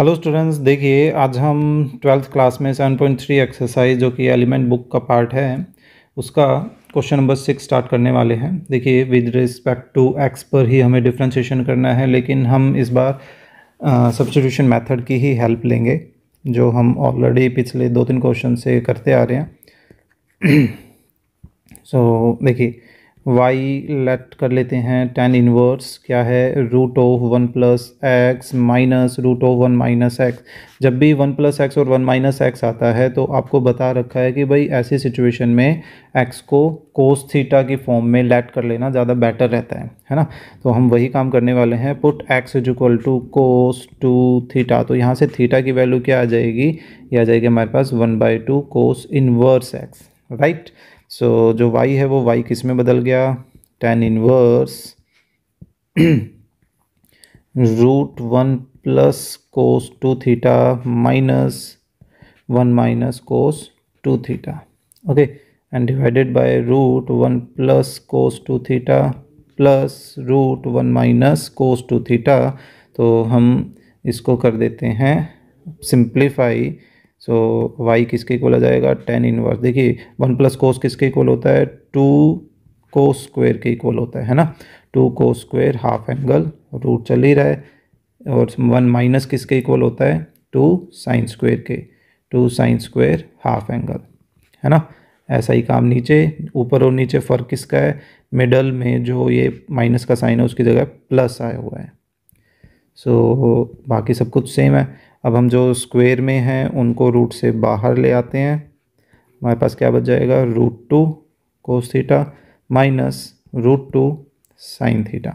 hello students देखिए आज हम ट्वेल्थ क्लास में 7.3 एक्सरसाइज जो कि एलिमेंट बुक का पार्ट है उसका क्वेश्चन नंबर सिक्स स्टार्ट करने वाले हैं देखिए विद रिस्पेक्ट टू एक्स पर ही हमें डिफ्रेंशिएशन करना है लेकिन हम इस बार सब्सटीट्यूशन मेथड की ही हेल्प लेंगे जो हम ऑलरेडी पिछले दो तीन क्वेश्चन से करते आ रहे हैं सो so, देखिए वाई लेट कर लेते हैं टेन इनवर्स क्या है root of one plus X minus root of one minus X जब भी वन प्लस एक्स और वन माइनस एक्स आता है तो आपको बता रखा है कि भाई ऐसी सिचुएशन में एक्स को कोस थीटा की फॉर्म में लेट कर लेना ज़्यादा बेटर रहता है है ना तो हम वही काम करने वाले हैं put X is equal to cos two theta तो यहाँ से थीटा की वैल्यू क्या आ जाएगी ये आ जाएगी हमारे पास one by two cos inverse X right so so, जो वाई है वो वाई किस में बदल गया tan inverse root one plus cos two theta minus one minus cos two theta okay and divided by root one plus cos two theta plus root one minus cos two theta तो हम इसको कर देते हैं simplify so Y किसके equal आ जाएगा tan inverse देखिए वन प्लस कोस किसके इक्वल होता है टू को स्क्वेयर के इक्वल होता है है ना टू को स्क्वेयर हाफ एंगल रूट चल ही रहा है और वन माइनस किसके इक्वल होता है टू साइन स्क्वेयर के two sine square half angle है ना ऐसा ही काम नीचे ऊपर और नीचे फ़र्क किसका है मिडल में जो ये माइनस का साइन है उसकी जगह प्लस आया हुआ है सो बाकी सब कुछ सेम है अब हम जो स्क्वेयर में हैं उनको रूट से बाहर ले आते हैं हमारे पास क्या बच जाएगा root two cos theta minus root two sine theta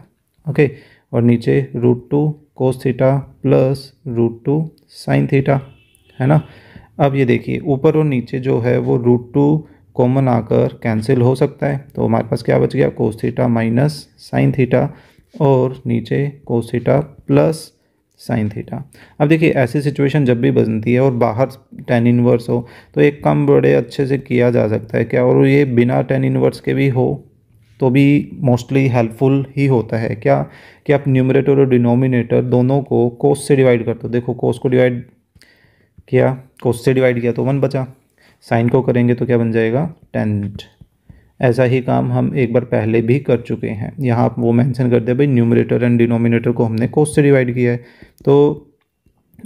okay और नीचे root two cos theta plus root two sine theta है ना अब ये देखिए ऊपर और नीचे जो है वो रूट टू कॉमन आकर कैंसिल हो सकता है तो हमारे पास क्या बच गया cos theta minus sine theta और नीचे कोसीटा प्लस साइन थीटा अब देखिए ऐसी सिचुएशन जब भी बनती है और बाहर टेन इनवर्स हो तो एक काम बड़े अच्छे से किया जा सकता है क्या और ये बिना टेन इनवर्स के भी हो तो भी मोस्टली हेल्पफुल ही होता है क्या कि आप न्यूमरेटर और डिनोमिनेटर दोनों को कोस से डिवाइड कर दो देखो कोस को डिवाइड किया कोस से डिवाइड किया तो वन बचा साइन को करेंगे तो क्या बन जाएगा टेंट ऐसा ही काम हम एक बार पहले भी कर चुके हैं यहाँ आप वो मेंशन कर दे भाई न्यूमरेटर एंड डिनोमिनेटर को हमने कोस से डिवाइड किया है तो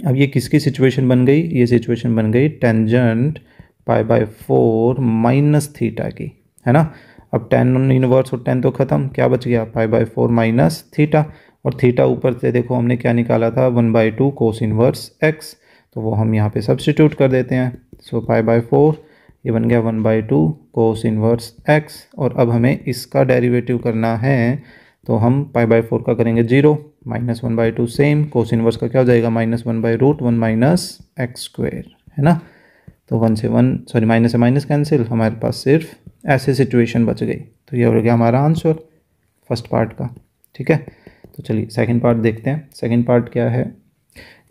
अब ये किसकी सिचुएशन बन गई ये सिचुएशन बन गई tangent pi by four minus theta की है ना अब टेन इनवर्स और टेन तो ख़त्म क्या बच गया pi by four minus theta और थीटा ऊपर से देखो हमने क्या निकाला था one by two cos inverse X तो वो हम यहाँ पे सब्सटीट्यूट कर देते हैं सो पाई बाय फोर ये बन गया one by two cos inverse X और अब हमें इसका डेरिवेटिव करना है तो हम पाई बाई फोर का करेंगे zero minus one by two same cos inverse का क्या हो जाएगा minus one by root one minus x square है ना तो वन से वन सॉरी माइनस से माइनस कैंसिल हमारे पास सिर्फ ऐसे सिचुएशन बच गई तो ये हो गया हमारा आंसर फर्स्ट पार्ट का ठीक है तो चलिए सेकेंड पार्ट देखते हैं सेकेंड पार्ट क्या है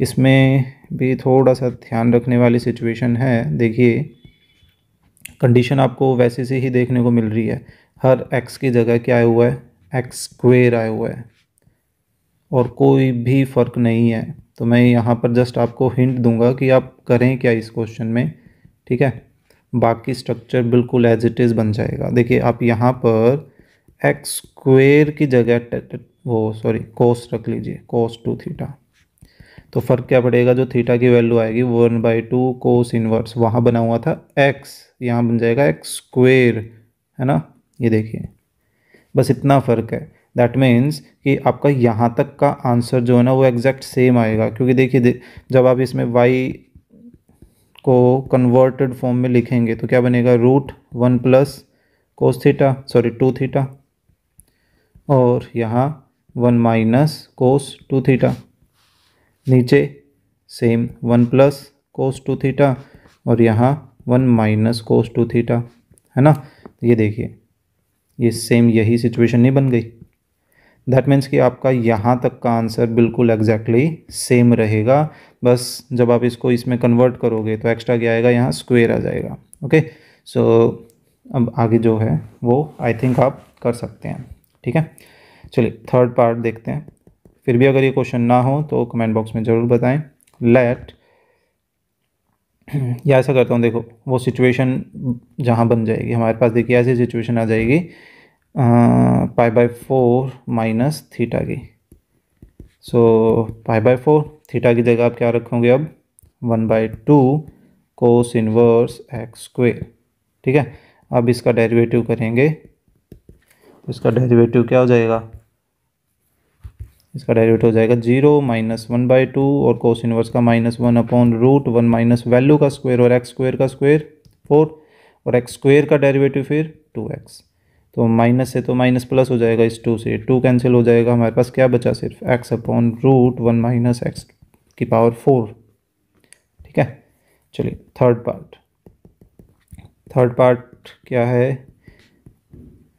इसमें भी थोड़ा सा ध्यान रखने वाली सिचुएशन है देखिए कंडीशन आपको वैसे से ही देखने को मिल रही है हर एक्स की जगह क्या आया हुआ है एक्स स्क्वेयर आया हुआ है और कोई भी फ़र्क नहीं है तो मैं यहाँ पर जस्ट आपको हिंट दूंगा कि आप करें क्या इस क्वेश्चन में ठीक है बाकी स्ट्रक्चर बिल्कुल एज इट इज़ बन जाएगा देखिए आप यहाँ पर एक्स स्क्वेयर की जगह वो सॉरी कोस रख लीजिए कोस टू थीटा तो फ़र्क क्या पड़ेगा जो थीटा की वैल्यू आएगी one by two cos inverse वहाँ बना हुआ था एक्स यहाँ बन जाएगा एक्स स्क्वेर है ना ये देखिए बस इतना फ़र्क है दैट मीन्स कि आपका यहाँ तक का आंसर जो है ना वो एग्जैक्ट सेम आएगा क्योंकि देखिए दे, जब आप इसमें वाई को कन्वर्टेड फॉर्म में लिखेंगे तो क्या बनेगा root one plus cos theta sorry two theta और यहाँ one minus cos two theta नीचे same one plus cos two theta और यहाँ one minus cos two theta है ना ये देखिए ये सेम यही सिचुएशन नहीं बन गई दैट मीन्स कि आपका यहाँ तक का आंसर बिल्कुल एग्जैक्टली सेम रहेगा बस जब आप इसको इसमें कन्वर्ट करोगे तो एक्स्ट्रा क्या आएगा यहाँ स्क्वेयर आ जाएगा ओके सो so, अब आगे जो है वो आई थिंक आप कर सकते हैं ठीक है चलिए थर्ड पार्ट देखते हैं फिर भी अगर ये क्वेश्चन ना हो तो कमेंट बॉक्स में ज़रूर बताएं लेट या ऐसा करता हूँ देखो वो सिचुएशन जहाँ बन जाएगी हमारे पास देखिए ऐसी सिचुएशन आ जाएगी pi by four minus theta की so pi by four theta की जगह आप क्या रखोगे अब one by two cos inverse X square ठीक है अब इसका डेरिवेटिव करेंगे तो इसका डेरिवेटिव क्या हो जाएगा इसका डायरेक्ट हो जाएगा zero minus one by two और कोस इनवर्स का minus one upon root one minus value का स्क्वायर और एक्स स्क्वायर का स्क्वायर फोर और एक्स स्क्वायर का डेरिवेटिव फिर टू एक्स तो माइनस से तो माइनस प्लस हो जाएगा इस टू से टू कैंसिल हो जाएगा हमारे पास क्या बचा सिर्फ X upon root one minus X की पावर फोर ठीक है चलिए थर्ड पार्ट थर्ड पार्ट क्या है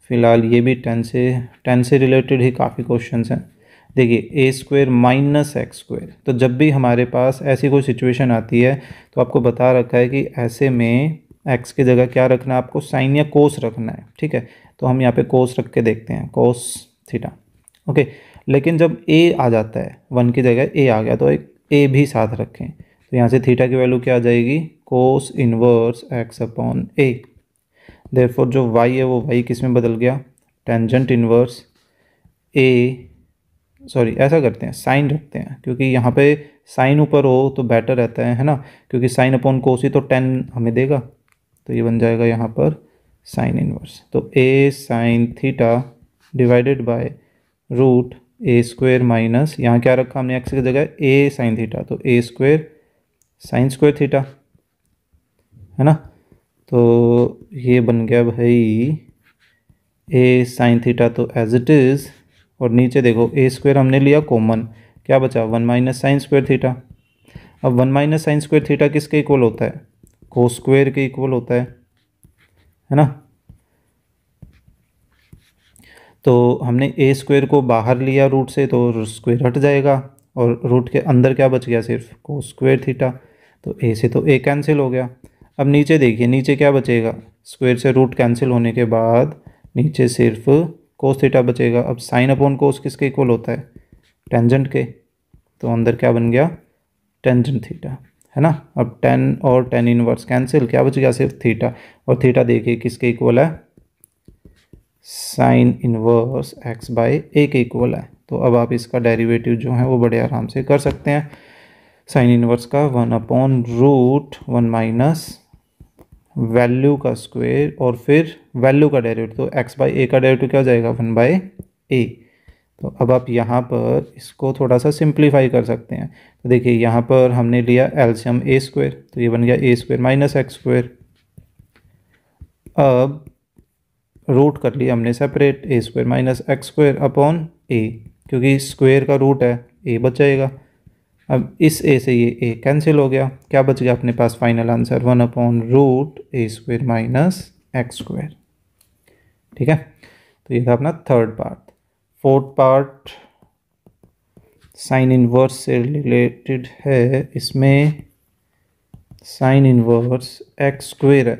फिलहाल ये भी टेन से टेन से रिलेटेड ही काफ़ी क्वेश्चन हैं देखिए A square minus x square तो जब भी हमारे पास ऐसी कोई सिचुएशन आती है तो आपको बता रखा है कि ऐसे में एक्स की जगह क्या रखना है आपको साइन या कोस रखना है ठीक है तो हम यहाँ पे कोस रख के देखते हैं कोस थीटा ओके लेकिन जब ए आ जाता है वन की जगह ए आ गया तो एक ए भी साथ रखें तो यहाँ से थीटा की वैल्यू क्या आ जाएगी cos inverse X upon A therefore जो वाई है वो वाई किस में बदल गया टेंजेंट इनवर्स ए सॉरी ऐसा करते हैं साइन रखते हैं क्योंकि यहाँ पे साइन ऊपर हो तो बेटर रहता है है ना क्योंकि साइन अपॉन कोस ही तो टेन हमें देगा तो ये बन जाएगा यहाँ पर साइन इनवर्स तो A sine theta divided by root A square minus यहाँ क्या रखा हमने एक्स की जगह ए साइन थीटा तो A square sine square theta है ना तो ये बन गया भाई ए साइन थीटा तो एज इट इज़ और नीचे देखो ए स्क्वायर हमने लिया कॉमन क्या बचा one minus sine square theta अब one minus sine square theta किसके इक्वल होता है को स्क्वायर के इक्वल होता है है ना तो हमने ए स्क्वायर को बाहर लिया रूट से तो स्क्वायर हट जाएगा और रूट के अंदर क्या बच गया सिर्फ को स्क्वायर थीटा तो ए से तो ए कैंसिल हो गया अब नीचे देखिए नीचे क्या बचेगा स्क्वायर से रूट कैंसिल होने के बाद नीचे सिर्फ कोस थीटा बचेगा अब साइन अपॉन कोस किसके इक्वल होता है टेंजेंट के तो अंदर क्या बन गया टेंजेंट थीटा है ना अब टेन और टेन इनवर्स कैंसिल क्या बच गया सिर्फ थीटा और थीटा देखिए किसके इक्वल है sine inverse X by A के इक्वल है तो अब आप इसका डेरिवेटिव जो है वो बड़े आराम से कर सकते हैं साइन इनवर्स का one upon root one minus value का स्क्वेयर और फिर वैल्यू का डायरेक्टिव तो एक्स बाई ए का डायरेक्टिव क्या हो जाएगा वन बाई ए तो अब आप यहाँ पर इसको थोड़ा सा सिंप्लीफाई कर सकते हैं तो देखिए यहाँ पर हमने लिया एल्शियम ए स्क्वेयर तो ये बन गया A square minus x square अब रूट कर लिया हमने separate A square minus x square upon A क्योंकि स्क्वेयर का रूट है ए बच जाएगा अब इस ए से ये ए कैंसिल हो गया क्या बच गया अपने पास final answer one upon root ए स्क्वेयर माइनस एक्स स्क्वेयर ठीक है तो ये था अपना third part fourth part sine inverse से रिलेटेड है इसमें साइन इनवर्स एक्स स्क्वेयर है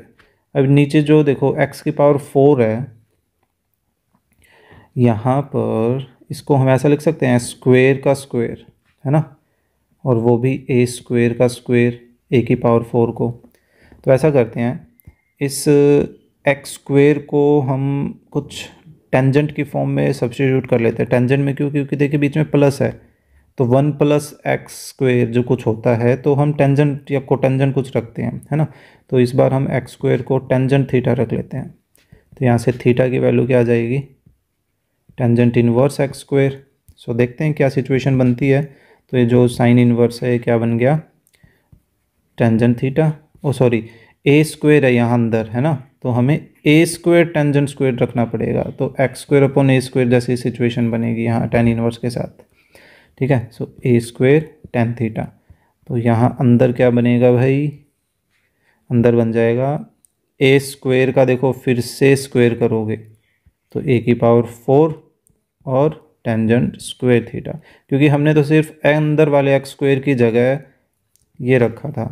अब नीचे जो देखो एक्स की पावर फोर है यहाँ पर इसको हम ऐसा लिख सकते हैं स्क्वेयर का स्क्वेयर है ना और वो भी ए स्क्वेयर का स्क्वेयर ए की पावर फोर को तो ऐसा करते हैं इस एक्स स्क्वेयर को हम कुछ टेंजेंट की फॉर्म में सब्सटीट्यूट कर लेते हैं टेंजेंट में क्यों क्योंकि देखिए बीच में प्लस है तो वन प्लस एक्स स्क्वेयर जो कुछ होता है तो हम टेंजेंट या कोटेंजेंट कुछ रखते हैं है ना तो इस बार हम एक्स स्क्वेयर को टेंजेंट थीटा रख लेते हैं तो यहाँ से थीटा की वैल्यू क्या आ जाएगी tangent inverse x square so देखते हैं क्या सिचुएशन बनती है तो ये जो साइन इनवर्स है क्या बन गया tangent theta oh sorry a square है यहाँ अंदर है ना तो हमें ए स्क्वेयर टेंजेंट स्क्वेयर रखना पड़ेगा तो x square upon a square जैसी सिचुएशन बनेगी यहाँ टेन इनवर्स के साथ ठीक है so a square tan theta तो यहाँ अंदर क्या बनेगा भाई अंदर बन जाएगा ए स्क्वेयर का देखो फिर से स्क्वेयर करोगे तो ए की पावर फोर और टेंजेंट स्क्वेयर थीटा क्योंकि हमने तो सिर्फ अंदर वाले एक्स स्क्वेयर की जगह ये रखा था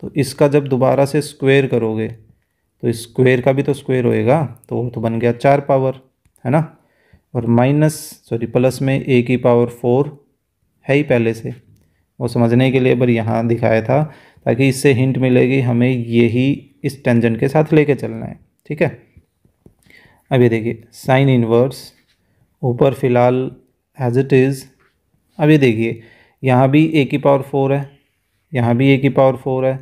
तो इसका जब दोबारा से स्क्वेयर करोगे तो स्क्वेयर का भी तो स्क्वेयर होएगा तो वो तो बन गया चार पावर है ना और माइनस सॉरी प्लस में ए की पावर फोर है ही पहले से वो समझने के लिए पर यहाँ दिखाया था ताकि इससे हिंट मिलेगी हमें यही इस टेंजेंट के साथ लेके चलना है ठीक है अब ये देखिए साइन इनवर्स ऊपर फ़िलहाल एज इट इज़ अब ये देखिए यहाँ भी ए की पावर फोर है यहाँ भी ए की पावर फोर है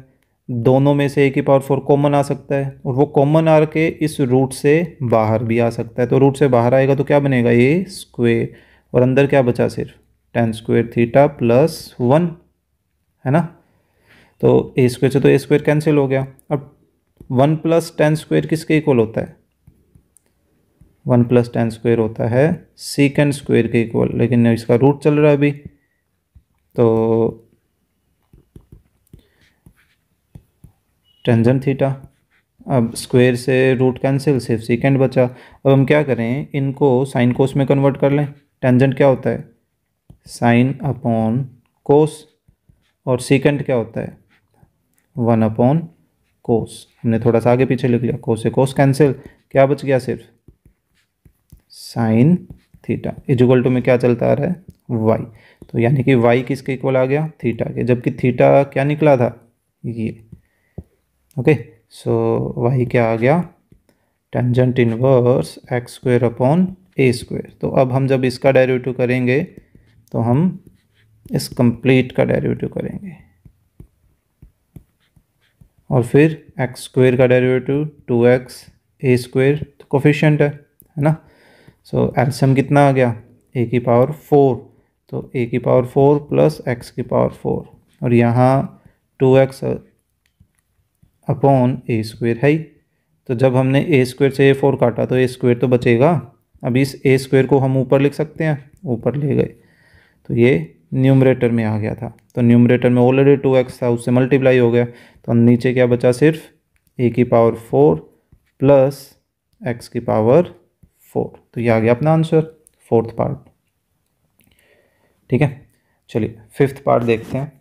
दोनों में से ए की पावर फोर कॉमन आ सकता है और वो कॉमन आ के इस रूट से बाहर भी आ सकता है तो रूट से बाहर आएगा तो क्या बनेगा ए स्क्वेयर और अंदर क्या बचा सिर्फ tan square theta plus one है ना तो ए स्क्वेयर से तो ए स्क्वेयर कैंसिल हो गया अब वन प्लस टेन स्क्वेयर किसके इक्वल होता है वन प्लस टेन स्क्वेयर होता है सीकेंड स्क्वेयर के इक्वल लेकिन इसका रूट चल रहा है अभी तो टेंजन थीटा अब स्क्वेयर से रूट कैंसिल सिर्फ सीकेंड बचा अब हम क्या करें इनको साइन कोस में कन्वर्ट कर लें टेंजेंट क्या होता है साइन अपॉन कोस और सीकेंड क्या होता है वन अपॉन कोस हमने थोड़ा सा आगे पीछे लिख लिया कोस से कोस कैंसिल क्या बच गया सिर्फ sine theta is equal to में क्या चलता आ रहा है वाई तो यानी कि वाई किसके इक्वल आ गया थीटा के जबकि थीटा क्या निकला था ये ओके सो वाई क्या आ गया tangent inverse x square upon a square तो अब हम जब इसका डेरिवेटिव करेंगे तो हम इस कंप्लीट का डेरिवेटिव करेंगे और फिर एक्स स्क्वेयर का derivative two x a square तो कोफिशियंट है है ना सो एल्शियम एल्सियम कितना आ गया ए की पावर फोर तो ए की पावर फोर प्लस एक्स की पावर फोर और यहाँ two x upon a square है ही तो जब हमने ए स्क्वेयर से ए फोर काटा तो ए स्क्वेयर तो बचेगा अब इस ए स्क्वेयर को हम ऊपर लिख सकते हैं ऊपर ले गए तो ये न्यूमरेटर में आ गया था तो न्यूमरेटर में ऑलरेडी टू एक्स था उससे मल्टीप्लाई हो गया तो नीचे क्या बचा सिर्फ ए की पावर फोर प्लस एक्स की पावर फोर तो ये आ गया अपना आंसर फोर्थ पार्ट ठीक है चलिए फिफ्थ पार्ट देखते हैं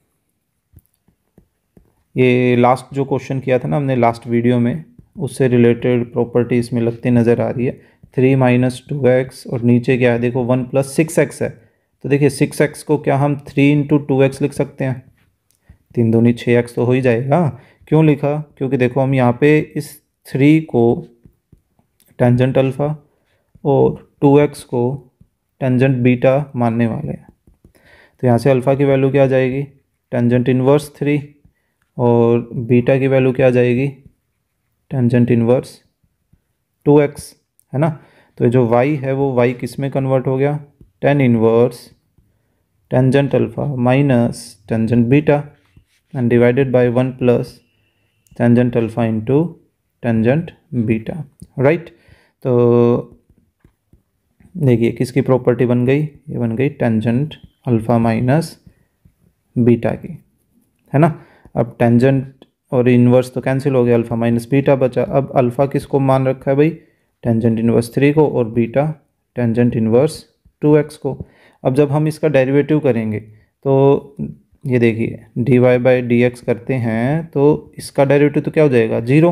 ये लास्ट जो क्वेश्चन किया था ना हमने लास्ट वीडियो में उससे रिलेटेड प्रॉपर्टी इसमें लगती नज़र आ रही है थ्री माइनस टू एक्स और नीचे क्या है देखो वन प्लस सिक्स एक्स है तो देखिए सिक्स एक्स को क्या हम थ्री इंटू टू एक्स लिख सकते हैं तीन दो छः एक्स तो हो ही जाएगा क्यों लिखा क्योंकि देखो हम यहाँ पे इस थ्री को टेंजेंट अल्फ़ा और 2x को टेंजेंट बीटा मानने वाले हैं तो यहाँ से अल्फ़ा की वैल्यू क्या आ जाएगी टेंजेंट इनवर्स थ्री और बीटा की वैल्यू क्या आ जाएगी टेंजेंट इनवर्स टू एक्स है ना तो जो वाई है वो वाई किस में कन्वर्ट हो गया tan inverse tangent alpha minus tangent beta and divided by one plus tangent alpha into tangent beta right तो देखिए किसकी प्रॉपर्टी बन गई ये बन गई टेंजेंट अल्फ़ा माइनस बीटा की है ना अब टेंजेंट और इन्वर्स तो कैंसिल हो गया अल्फ़ा माइनस बीटा बचा अब अल्फ़ा किसको मान रखा है भाई टेंजेंट इन्वर्स थ्री को और beta tangent inverse two x को अब जब हम इसका डेरिवेटिव करेंगे तो ये देखिए d y by d x करते हैं तो इसका डेरिवेटिव तो क्या हो जाएगा जीरो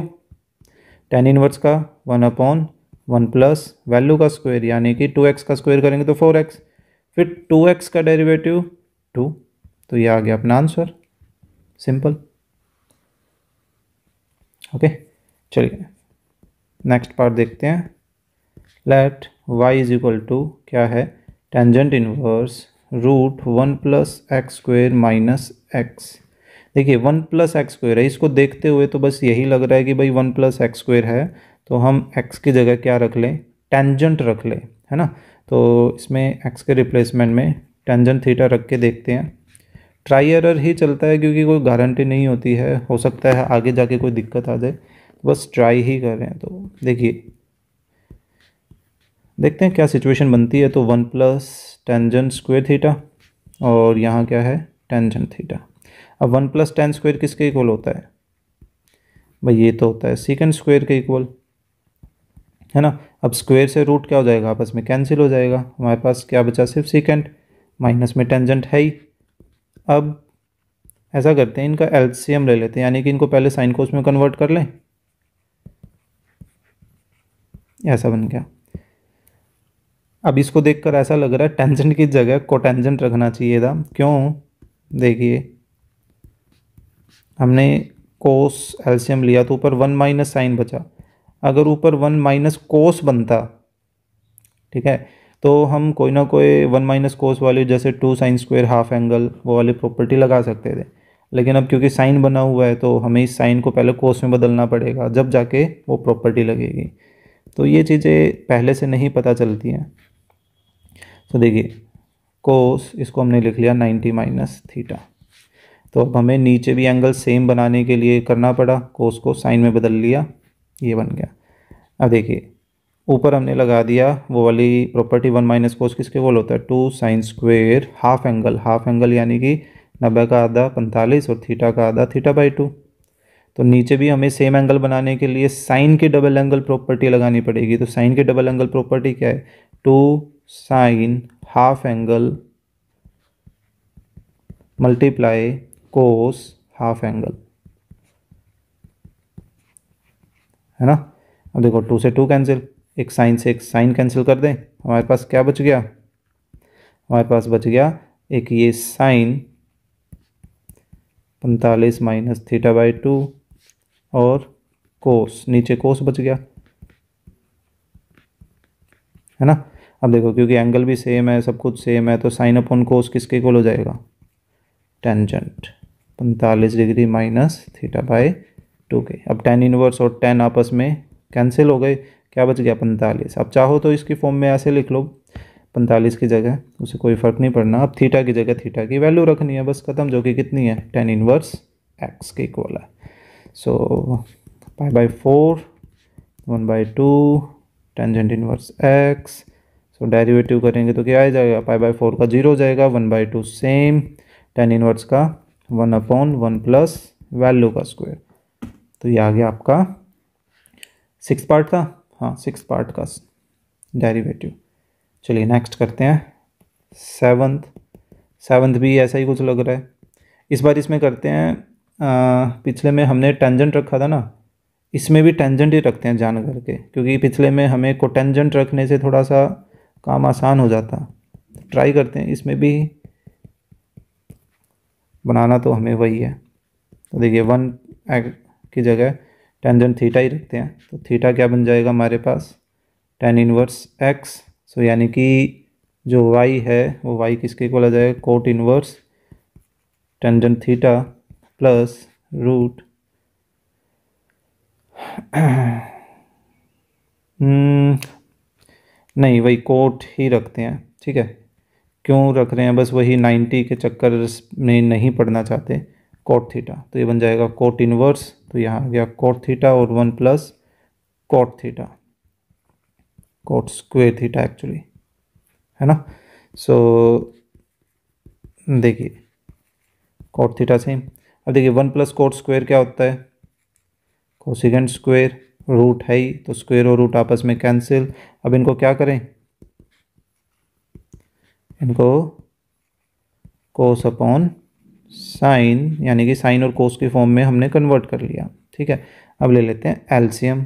टेन इन्वर्स का one upon one plus value का स्क्वायर यानी कि टू एक्स का स्क्वायर करेंगे तो फोर एक्स फिर टू एक्स का डेरिवेटिव टू तो ये आ गया अपना आंसर सिंपल ओके चलिए नेक्स्ट पार्ट देखते हैं let y is equal to क्या है tangent inverse root one plus x square minus x देखिए वन प्लस एक्स स्क्वेयर है इसको देखते हुए तो बस यही लग रहा है कि भाई वन प्लस एक्स स्क्वेयर है तो हम एक्स की जगह क्या रख लें टेंजेंट रख लें है ना तो इसमें एक्स के रिप्लेसमेंट में टेंजेंट थीटा रख के देखते हैं ट्राई एरर ही चलता है क्योंकि कोई गारंटी नहीं होती है हो सकता है आगे जाके कोई दिक्कत आ जाए बस ट्राई ही कर रहे हैं तो देखिए देखते हैं क्या सिचुएशन बनती है तो one plus tangent square theta और यहाँ क्या है टेंजन थीटा अब वन प्लस टेन स्क्वेयर किसके इक्वल होता है भाई ये तो होता है सिकेंड स्क्वेयर के इक्वल है ना अब स्क्वायर से रूट क्या हो जाएगा आपस में कैंसिल हो जाएगा हमारे पास क्या बचा सिर्फ सिकेंड माइनस में टेंजेंट है ही अब ऐसा करते हैं इनका एल्सीएम ले लेते हैं यानी कि इनको पहले साइन कोस में कन्वर्ट कर लें ऐसा बन गया अब इसको देखकर ऐसा लग रहा है टेंजेंट की जगह कोटेंजेंट रखना चाहिए था क्यों देखिए हमने कोस एल्सीयम लिया तो ऊपर वन माइनस साइन बचा अगर ऊपर वन माइनस कोस बनता ठीक है तो हम कोई ना कोई वन माइनस कोस वाले जैसे two sine square half angle वो वाली प्रॉपर्टी लगा सकते थे लेकिन अब क्योंकि साइन बना हुआ है तो हमें इस साइन को पहले कोस में बदलना पड़ेगा जब जाके वो प्रॉपर्टी लगेगी तो ये चीज़ें पहले से नहीं पता चलती हैं तो देखिए कोस इसको हमने लिख लिया नाइन्टी माइनस थीटा तो अब हमें नीचे भी एंगल सेम बनाने के लिए करना पड़ा कोस को साइन में बदल लिया ये बन गया अब देखिए ऊपर हमने लगा दिया वो वाली प्रॉपर्टी वन माइनस कोस किसके वोल होता है two sine square half angle half angle यानी कि नब्बे का आधा पैंतालीस और थीटा का आधा थीटा बाई टू तो नीचे भी हमें सेम एंगल बनाने के लिए साइन के डबल एंगल प्रॉपर्टी लगानी पड़ेगी तो साइन के डबल एंगल प्रॉपर्टी क्या है two sine half angle multiply cos half angle है ना अब देखो टू से टू कैंसिल एक साइन से एक साइन कैंसिल कर दें हमारे पास क्या बच गया हमारे पास बच गया एक ये साइन पैंतालीस माइनस थीटा बाई टू और कोस नीचे कोस बच गया है ना अब देखो क्योंकि एंगल भी सेम है सब कुछ सेम है तो साइन अपॉन कोस किसके कोल हो जाएगा टेंजेंट पैंतालीस degree minus theta by two के अब टेन इनवर्स और टेन आपस में कैंसिल हो गए क्या बच गया पैंतालीस अब चाहो तो इसकी फॉर्म में ऐसे लिख लो पैंतालीस की जगह उसे कोई फ़र्क नहीं पड़ना अब थीटा की जगह थीटा की वैल्यू रखनी है बस ख़त्म जो कि कितनी है टेन इनवर्स एक्स के इक्वल है so pi by four one by two tangent inverse x so derivative करेंगे तो क्या आ जाएगा पाई बाई फोर का जीरो हो जाएगा one by two same tan inverse का one upon one plus value का स्क्वायर तो ये आ गया आपका सिक्स पार्ट हाँ, का हाँ सिक्स पार्ट का डेरिवेटिव चलिए नेक्स्ट करते हैं सेवन्थ सेवन्थ भी ऐसा ही कुछ लग रहा है इस बार इसमें करते हैं आ, पिछले में हमने टेंजेंट रखा था ना इसमें भी टेंजेंट ही रखते हैं जान करके क्योंकि पिछले में हमें को टेंजेंट रखने से थोड़ा सा काम आसान हो जाता ट्राई करते हैं इसमें भी बनाना तो हमें वही है तो देखिए वन की जगह टेंजेंट थीटा ही रखते हैं तो थीटा क्या बन जाएगा हमारे पास टेन इनवर्स एक्स सो यानी कि जो वाई है वो वाई किसके को आ जाएगा cot inverse tangent theta plus root नहीं वही कोट ही रखते हैं ठीक है क्यों रख रहे हैं बस वही नाइन्टी के चक्कर में नहीं पढ़ना चाहते कोट थीटा तो ये बन जाएगा कोट इनवर्स तो यहाँ आ गया कोट थीटा और one plus cot theta cot square theta actually है ना सो so, देखिए कोट थीटा सेम अब देखिए वन प्लस कोट स्क्वेयर क्या होता है कोसिकेंड स्क्वेयर रूट है ही तो स्क्वेयर और रूट आपस में कैंसिल अब इनको क्या करें इनको कोस अपॉन साइन यानी कि साइन और कोस के फॉर्म में हमने कन्वर्ट कर लिया ठीक है अब ले लेते हैं एल्शियम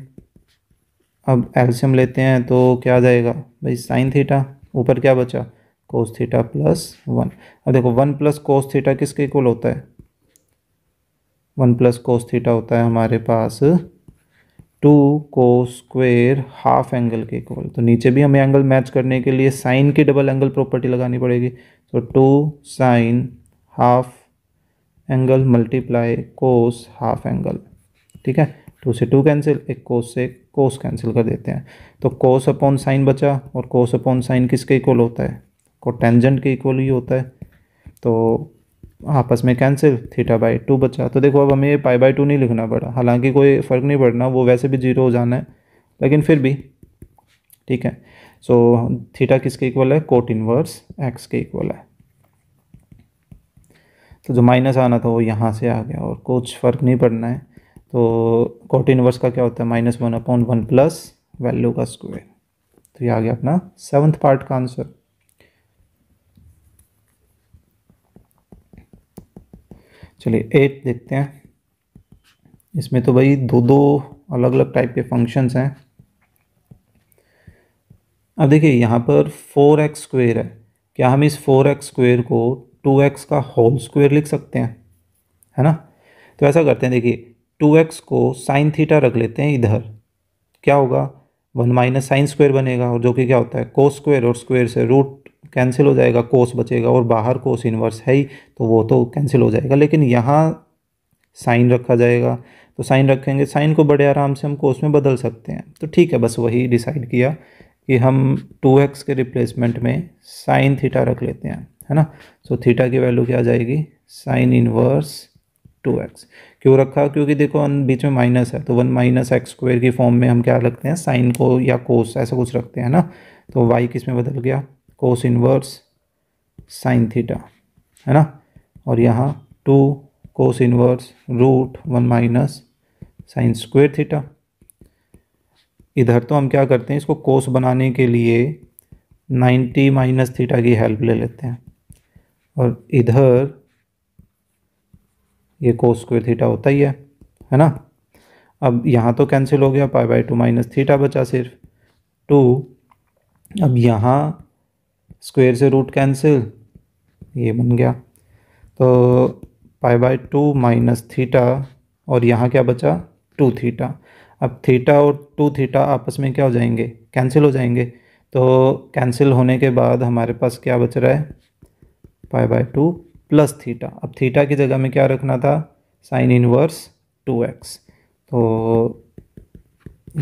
अब एल्शियम लेते हैं तो क्या आ जाएगा भाई साइन थीटा ऊपर क्या बचा कोस थीटा प्लस वन अब देखो वन प्लस कोस थीटा किसके इक्वल होता है वन प्लस कोस थीटा होता है हमारे पास टू को स्क्वेयर हाफ एंगल के इक्वल तो नीचे भी हमें एंगल मैच करने के लिए साइन की डबल एंगल प्रॉपर्टी लगानी पड़ेगी तो two sine half angle multiply cos half angle ठीक है टू से टू कैंसिल एक कोस से कोस कैंसिल कर देते हैं तो कोस अपॉन साइन बचा और कोस अपॉन साइन किसके इक्वल होता है को टेंजेंट के इक्वल ही होता है तो आपस में कैंसिल थीटा बाई टू बचा तो देखो अब हमें पाई बाई टू नहीं लिखना पड़ा हालांकि कोई फ़र्क नहीं पड़ना वो वैसे भी जीरो हो जाना है लेकिन फिर भी ठीक है सो थीटा किसके इक्वल है कोट इनवर्स एक्स के इक्वल है तो जो माइनस आना था वो यहाँ से आ गया और कुछ फ़र्क नहीं पड़ना है तो कोट इनवर्स का क्या होता है minus one upon one plus value का स्क्वायर तो ये आ गया अपना सेवन्थ पार्ट का आंसर चलिए एट देखते हैं इसमें तो भाई दो दो अलग अलग टाइप के फंक्शंस हैं अब देखिए यहाँ पर फोर एक्स स्क्वेयर है क्या हम इस फोर एक्स स्क्वेयर को टू एक्स का होल स्क्वायर लिख सकते हैं है ना तो ऐसा करते हैं देखिए टू एक्स को साइन थीटा रख लेते हैं इधर क्या होगा वन माइनस साइन स्क्वायर बनेगा और जो कि क्या होता है कोस स्क्वायर और स्क्वायर से रूट कैंसिल हो जाएगा कोस बचेगा और बाहर कोस इनवर्स है ही तो वो तो कैंसिल हो जाएगा लेकिन यहाँ साइन रखा जाएगा तो साइन रखेंगे साइन को बड़े आराम से हम कोस में बदल सकते हैं तो ठीक है बस वही डिसाइड किया कि हम एक्स के रिप्लेसमेंट में साइन थीटा रख लेते हैं है ना सो थीटा की वैल्यू क्या आ जाएगी साइन इनवर्स टू एक्स क्यों रखा क्योंकि देखो बीच में माइनस है तो वन माइनस एक्स स्क्वेयर की फॉर्म में हम क्या रखते हैं साइन को या कोस ऐसा कुछ रखते हैं ना तो वाई किस में बदल गया कोस इनवर्स साइन थीटा है ना और यहाँ two cos inverse root one minus sine square theta इधर तो हम क्या करते हैं इसको कोस बनाने के लिए नाइन्टी माइनस थीटा की हेल्प ले लेते हैं और इधर ये कोस स्क्वेयर थीटा होता ही है है ना अब यहाँ तो कैंसिल हो गया pi by two minus theta बचा सिर्फ टू अब यहाँ स्क्वेयर से रूट कैंसिल ये बन गया तो pi by two minus theta और यहाँ क्या बचा टू थीटा अब थीटा और टू थीटा आपस में क्या हो जाएंगे कैंसिल हो जाएंगे तो कैंसिल होने के बाद हमारे पास क्या बच रहा है pi by two plus theta अब थीटा की जगह में क्या रखना था साइन इनवर्स टू एक्स तो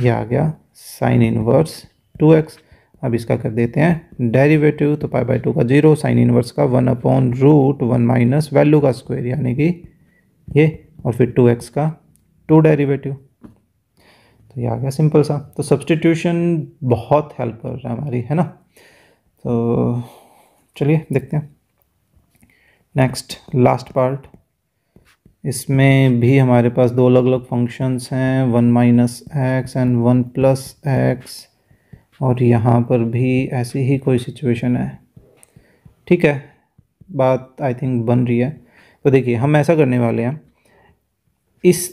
ये आ गया साइन इनवर्स टू एक्स अब इसका कर देते हैं डेरिवेटिव तो पाई बाई टू का जीरो साइन इनवर्स का one upon root one minus value का स्क्वायर यानी कि ये और फिर टू एक्स का टू डेरिवेटिव तो ये आ गया सिंपल सा तो सब्सटीट्यूशन बहुत हेल्प कर रहा है हमारी है ना तो चलिए देखते हैं नेक्स्ट लास्ट पार्ट इसमें भी हमारे पास दो अलग अलग फंक्शंस हैं one minus x and one plus x और यहाँ पर भी ऐसी ही कोई सिचुएशन है ठीक है बात आई थिंक बन रही है तो देखिए हम ऐसा करने वाले हैं इस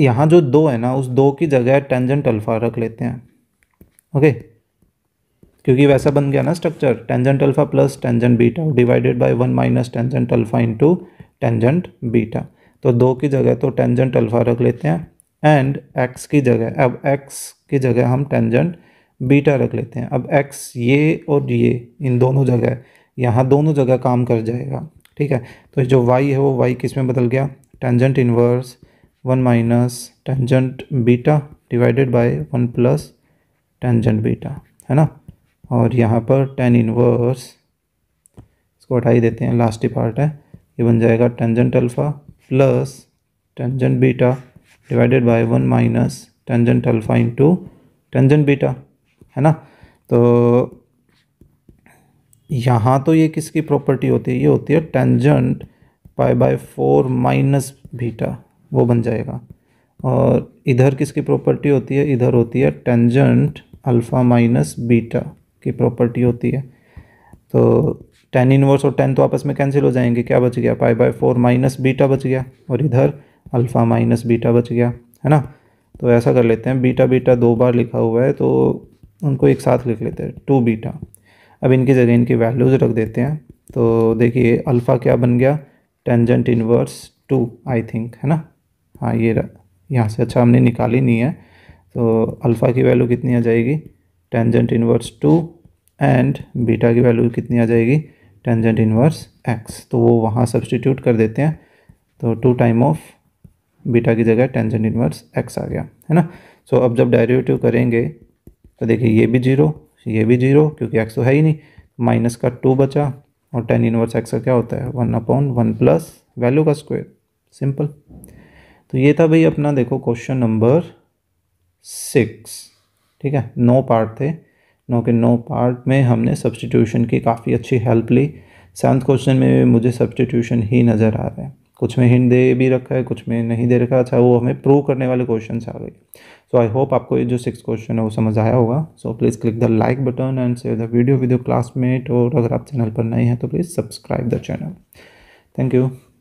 यहाँ जो दो है ना उस दो की जगह टेंजेंट अल्फ़ा रख लेते हैं ओके क्योंकि वैसा बन गया ना structure tangent alpha plus tangent beta divided by one minus tangent alpha into tangent beta तो दो की जगह तो टेंजेंट अल्फा रख लेते हैं एंड एक्स की जगह अब एक्स की जगह हम टेंजेंट बीटा रख लेते हैं अब एक्स ये और ये इन दोनों जगह यहाँ दोनों जगह काम कर जाएगा ठीक है तो जो वाई है वो वाई किस में बदल गया tangent inverse one minus tangent beta divided by one plus tangent beta है ना और यहाँ पर टेन इनवर्स इसको हटाई देते हैं लास्ट पार्ट है ये बन जाएगा tangent alpha plus tangent beta divided by one minus tangent alpha two tangent beta है ना तो यहाँ तो ये किसकी प्रॉपर्टी होती है ये होती है tangent pi by four minus beta वो बन जाएगा और इधर किसकी प्रॉपर्टी होती है इधर होती है टेंजेंट अल्फ़ा माइनस बीटा की प्रॉपर्टी होती है तो टेन इनवर्स और टेन तो आपस में कैंसिल हो जाएंगे क्या बच गया pi by four minus beta बच गया और इधर अल्फ़ा माइनस बीटा बच गया है ना तो ऐसा कर लेते हैं बीटा बीटा दो बार लिखा हुआ है तो उनको एक साथ लिख लेते हैं टू बीटा अब इनकी जगह इनकी वैल्यूज़ रख देते हैं तो देखिए अल्फ़ा क्या बन गया tangent inverse two I think है ना हाँ ये यहाँ से अच्छा हमने निकाली नहीं है तो अल्फ़ा की वैल्यू कितनी आ जाएगी tangent inverse two and beta की वैल्यू कितनी आ जाएगी टेंजेंट इनवर्स एक्स तो वो वहाँ सब्सटीट्यूट कर देते हैं तो टू टाइम ऑफ बीटा की जगह टेंजेंट इनवर्स एक्स आ गया है ना सो so, अब जब डेरिवेटिव करेंगे तो देखिए ये भी जीरो ये भी जीरो क्योंकि एक्स तो है ही नहीं माइनस का टू बचा और टेन इनवर्स एक्स का क्या होता है one upon one plus value का स्क्वायर सिंपल तो ये था भाई अपना देखो क्वेश्चन नंबर सिक्स ठीक है नौ पार्ट थे नौ के नौ पार्ट में हमने सब्सटीट्यूशन की काफ़ी अच्छी हेल्प ली सेवन्थ क्वेश्चन में भी मुझे सब्सटीट्यूशन ही नज़र आ रहा है कुछ में हिंट दे भी रखा है कुछ में नहीं दे रखा अच्छा वो हमें प्रूव करने वाले क्वेश्चन आ गए सो आई होप आपको ये जो सिक्स क्वेश्चन है वो समझ आया होगा सो please click the like button and share the video with your classmate और अगर आप चैनल पर नए हैं तो please subscribe the channel thank you